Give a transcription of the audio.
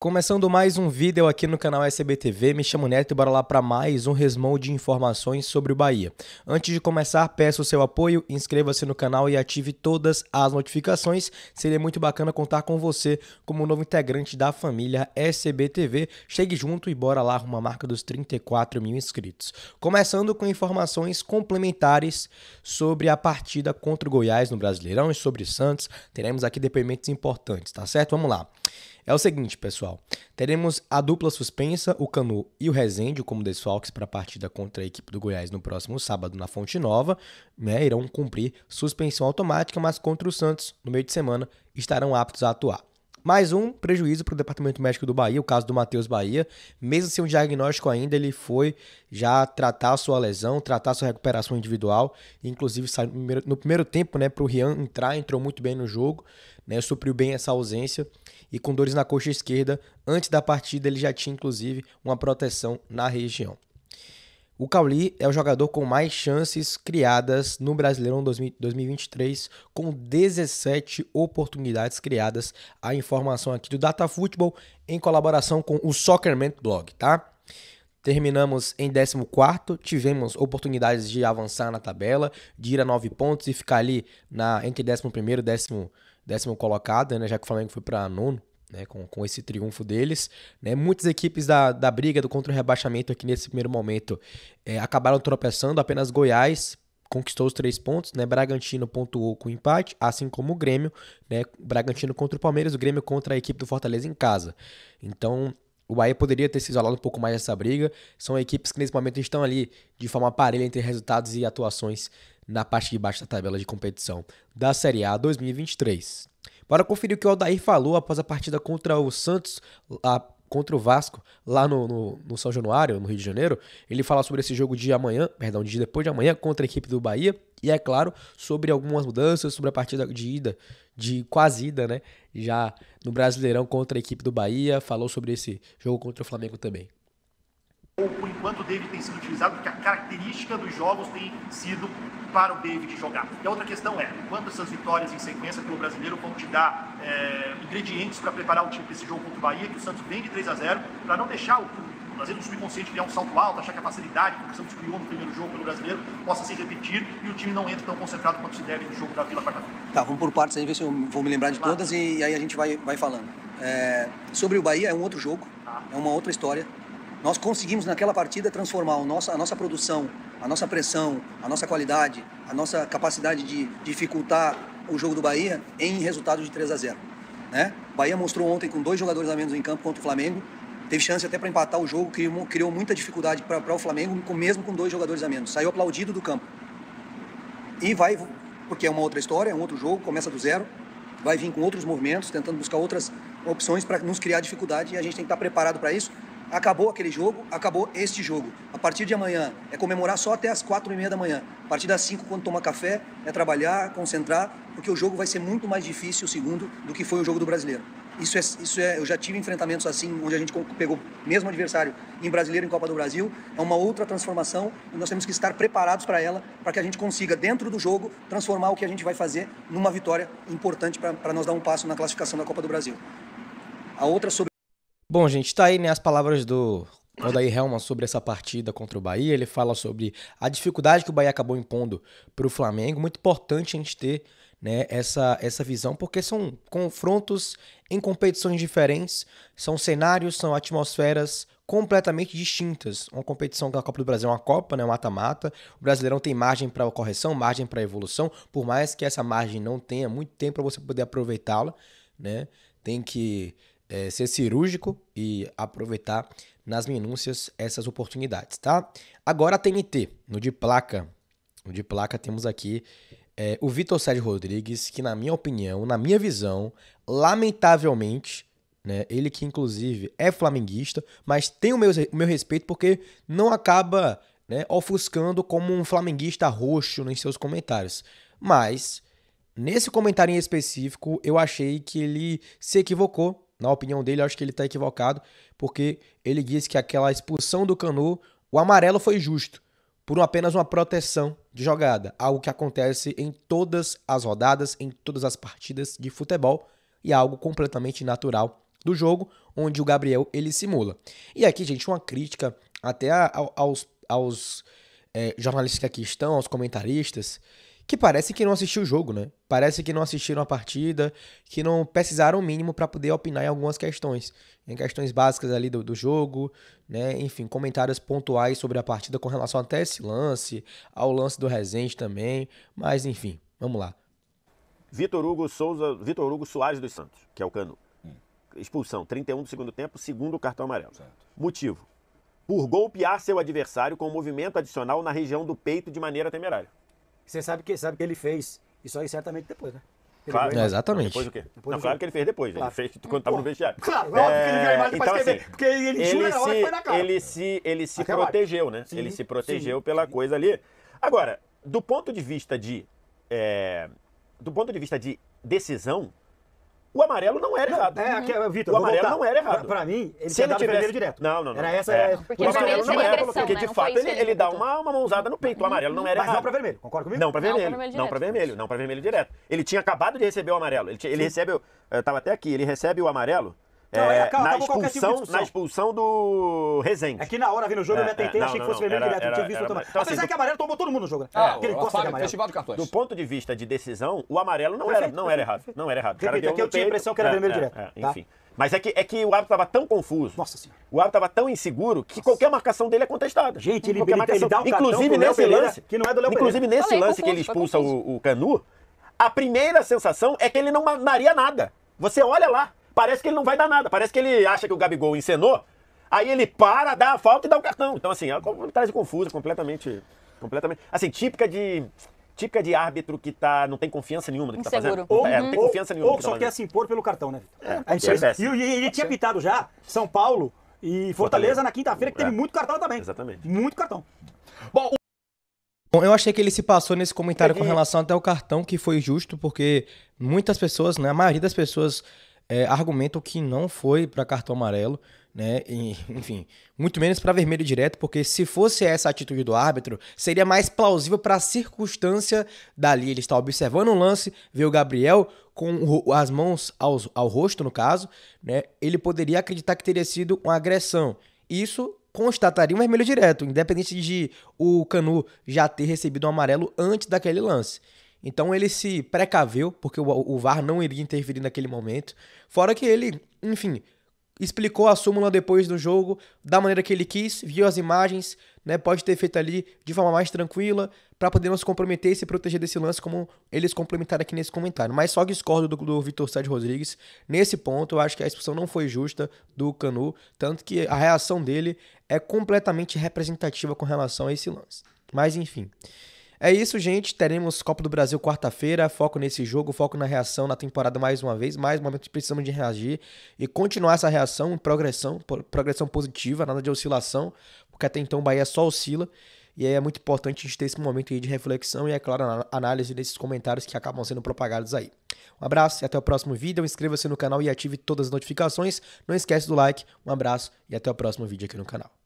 Começando mais um vídeo aqui no canal SBTV, me chamo Neto e bora lá para mais um resmão de informações sobre o Bahia. Antes de começar, peço o seu apoio, inscreva-se no canal e ative todas as notificações. Seria muito bacana contar com você como novo integrante da família SBTV. Chegue junto e bora lá arrumar a marca dos 34 mil inscritos. Começando com informações complementares sobre a partida contra o Goiás no Brasileirão e sobre Santos. Teremos aqui depoimentos importantes, tá certo? Vamos lá. É o seguinte, pessoal. Teremos a dupla suspensa, o Canu e o Rezende como desfalques para a partida contra a equipe do Goiás no próximo sábado na Fonte Nova. Né? Irão cumprir suspensão automática, mas contra o Santos, no meio de semana, estarão aptos a atuar. Mais um prejuízo para o Departamento Médico do Bahia, o caso do Matheus Bahia. Mesmo sem um diagnóstico ainda, ele foi já tratar a sua lesão, tratar a sua recuperação individual. Inclusive, no primeiro tempo, né, para o Rian entrar, entrou muito bem no jogo, né, supriu bem essa ausência e com dores na coxa esquerda. Antes da partida, ele já tinha inclusive uma proteção na região. O Cauli é o jogador com mais chances criadas no Brasileirão 2023, com 17 oportunidades criadas. A informação aqui do Data Futebol em colaboração com o Soccerment Blog, tá? Terminamos em 14, tivemos oportunidades de avançar na tabela, de ir a 9 pontos e ficar ali na, entre 11 e 12 décimo colocado, né? Já que o Flamengo foi para nono. Né, com, com esse triunfo deles. Né? Muitas equipes da, da briga do contra o rebaixamento aqui nesse primeiro momento é, acabaram tropeçando, apenas Goiás conquistou os três pontos, né? Bragantino pontuou com empate, assim como o Grêmio, né? Bragantino contra o Palmeiras, o Grêmio contra a equipe do Fortaleza em casa. Então, o Bahia poderia ter se isolado um pouco mais dessa briga. São equipes que nesse momento estão ali de forma parelha entre resultados e atuações na parte de baixo da tabela de competição da Série A 2023. Para conferir o que o Aldair falou após a partida contra o Santos, a, contra o Vasco, lá no, no, no, São Januário, no Rio de Janeiro, ele fala sobre esse jogo de amanhã, perdão, de depois de amanhã contra a equipe do Bahia, e é claro, sobre algumas mudanças, sobre a partida de ida, de quase ida, né? Já no Brasileirão contra a equipe do Bahia, falou sobre esse jogo contra o Flamengo também ou por enquanto David tem sido utilizado, porque a característica dos jogos tem sido para o David jogar. E a outra questão é, quantas essas vitórias em sequência pelo brasileiro vão te dar é, ingredientes para preparar o time para esse jogo contra o Bahia, que o Santos vem de 3 a 0 para não deixar o às subconsciente criar um salto alto, achar que a facilidade que o Santos criou no primeiro jogo pelo brasileiro possa se repetir e o time não entra tão concentrado quanto se deve no jogo da Vila quarta-feira. Tá, vamos por partes aí, ver se eu vou me lembrar de claro. todas e aí a gente vai, vai falando. É, sobre o Bahia, é um outro jogo, tá. é uma outra história. Nós conseguimos naquela partida transformar a nossa produção, a nossa pressão, a nossa qualidade, a nossa capacidade de dificultar o jogo do Bahia em resultado de 3 a 0. Né? O Bahia mostrou ontem com dois jogadores a menos em campo contra o Flamengo, teve chance até para empatar o jogo, criou, criou muita dificuldade para o Flamengo, mesmo com dois jogadores a menos. Saiu aplaudido do campo. E vai, porque é uma outra história, é um outro jogo, começa do zero, vai vir com outros movimentos, tentando buscar outras opções para nos criar dificuldade e a gente tem que estar tá preparado para isso acabou aquele jogo, acabou este jogo. A partir de amanhã é comemorar só até as quatro e meia da manhã. A partir das cinco, quando toma café, é trabalhar, concentrar, porque o jogo vai ser muito mais difícil, o segundo, do que foi o jogo do brasileiro. Isso é, isso é, eu já tive enfrentamentos assim, onde a gente pegou mesmo adversário em brasileiro, em Copa do Brasil. É uma outra transformação e nós temos que estar preparados para ela, para que a gente consiga, dentro do jogo, transformar o que a gente vai fazer numa vitória importante para nós dar um passo na classificação da Copa do Brasil. A outra sobre Bom, gente, tá aí né, as palavras do Odair Helman sobre essa partida contra o Bahia. Ele fala sobre a dificuldade que o Bahia acabou impondo para o Flamengo. Muito importante a gente ter né, essa, essa visão, porque são confrontos em competições diferentes, são cenários, são atmosferas completamente distintas. Uma competição da Copa do Brasil é uma Copa, né, um mata-mata. O Brasileirão tem margem para correção, margem para evolução, por mais que essa margem não tenha muito tempo para você poder aproveitá-la, né? Tem que é, ser cirúrgico e aproveitar nas minúcias essas oportunidades, tá? Agora a TNT, no de placa. No de placa temos aqui é, o Vitor Sérgio Rodrigues, que na minha opinião, na minha visão, lamentavelmente, né, ele que inclusive é flamenguista, mas tem o meu, o meu respeito porque não acaba né, ofuscando como um flamenguista roxo em seus comentários. Mas, nesse comentário em específico, eu achei que ele se equivocou na opinião dele, acho que ele está equivocado, porque ele disse que aquela expulsão do Cano, o amarelo foi justo, por apenas uma proteção de jogada, algo que acontece em todas as rodadas, em todas as partidas de futebol e é algo completamente natural do jogo, onde o Gabriel ele simula. E aqui, gente, uma crítica até aos, aos é, jornalistas que aqui estão, aos comentaristas, que parece que não assistiu o jogo, né? Parece que não assistiram a partida, que não precisaram o mínimo para poder opinar em algumas questões, em questões básicas ali do, do jogo, né? Enfim, comentários pontuais sobre a partida com relação até esse lance, ao lance do Rezende também, mas enfim, vamos lá. Vitor Hugo Souza, Vitor Hugo Soares dos Santos, que é o Cano. Hum. Expulsão, 31 do segundo tempo, segundo cartão amarelo. Certo. Motivo: por golpear seu adversário com um movimento adicional na região do peito de maneira temerária. Você sabe que, sabe que ele fez isso aí certamente depois, né? claro, exatamente. Depois o quê? Depois não, claro que ele fez depois. Claro. Ele fez quando estava no vestiário. Claro, é, que ele viu a imagem então, pra escrever. Assim, porque ele, ele jura se, na hora que foi na cara. Ele se, ele se protegeu, né? Sim, ele se protegeu sim, pela sim. coisa ali. Agora, do ponto de vista de. É, do ponto de vista de decisão, o amarelo não era não, errado. É, uhum. Vitor, o amarelo voltar. não era errado. Pra, pra mim, ele se ele tivesse... vermelho direto. Não, não, não. Era essa. É. Porque o amarelo não era, porque de né? fato ele, ele, dá uma, uma mãozada no peito. O amarelo não era Mas não pra vermelho, concorda comigo? Não pra vermelho. Não pra vermelho, não pra vermelho, não pra vermelho direto. Ele tinha acabado de receber o amarelo. Ele, ele recebe. Eu eh, tava até aqui, ele recebe o amarelo é, é na, tipo expulsão, tipo na expulsão do Rezende. É que na hora vi no jogo, é, eu me atentei, é, não, achei que fosse vermelho direto, não tinha visto também. Então, Apesar assim, que o amarelo tomou todo mundo no jogo. Né? Ah, é, ele gosta de amarelo. Do, do ponto de vista de decisão, o amarelo não, era, não era errado. Não era errado. Repito, é que eu tinha a impressão que era é, vermelho direto. Tá? Enfim. Mas é que, é que o árbitro estava tão confuso. Nossa senhora. O árbitro estava tão inseguro que Nossa. qualquer marcação dele é contestada. Gente, ele, dá o Inclusive nesse lance. Que não é do Léo Inclusive nesse lance que ele expulsa o Canu, a primeira sensação é que ele não maria nada. Você olha lá, parece que ele não vai dar nada. Parece que ele acha que o Gabigol encenou, aí ele para, dá a falta e dá o cartão. Então, assim, é uma arbitragem confusa, completamente. completamente assim, típica de. Típica de árbitro que tá, não tem confiança nenhuma no que Inseguro. tá fazendo. Ou, é, não uhum. tem confiança nenhuma. Ou, que só tá quer se impor pelo cartão, né, Vitor? É, a gente é. é e ele tinha pitado já São Paulo e Fortaleza, Fortaleza. na quinta-feira, que teve é. muito cartão também. Exatamente. Muito cartão. Bom, Bom, eu achei que ele se passou nesse comentário com relação até ao cartão, que foi justo, porque muitas pessoas, né, a maioria das pessoas é, argumentam que não foi para cartão amarelo, né? E, enfim, muito menos para vermelho direto, porque se fosse essa atitude do árbitro, seria mais plausível para a circunstância dali. Ele está observando um lance, vê o Gabriel com as mãos ao, ao rosto, no caso, né? Ele poderia acreditar que teria sido uma agressão. Isso constataria um vermelho direto, independente de o Canu já ter recebido um amarelo antes daquele lance. Então ele se precaveu, porque o, o VAR não iria interferir naquele momento. Fora que ele, enfim, explicou a súmula depois do jogo, da maneira que ele quis, viu as imagens, né, pode ter feito ali de forma mais tranquila, para poder não se comprometer e se proteger desse lance, como eles complementaram aqui nesse comentário. Mas só discordo do, do Vitor Sérgio Rodrigues nesse ponto. Eu acho que a expulsão não foi justa do Canu, tanto que a reação dele é completamente representativa com relação a esse lance. Mas enfim. É isso, gente. Teremos Copa do Brasil quarta-feira. Foco nesse jogo, foco na reação na temporada mais uma vez. Mais um momento que precisamos de reagir e continuar essa reação, progressão, progressão positiva, nada de oscilação, porque até então o Bahia só oscila. E aí é muito importante a gente ter esse momento aí de reflexão e, é claro, análise desses comentários que acabam sendo propagados aí. Um abraço e até o próximo vídeo. Inscreva-se no canal e ative todas as notificações. Não esquece do like. Um abraço e até o próximo vídeo aqui no canal.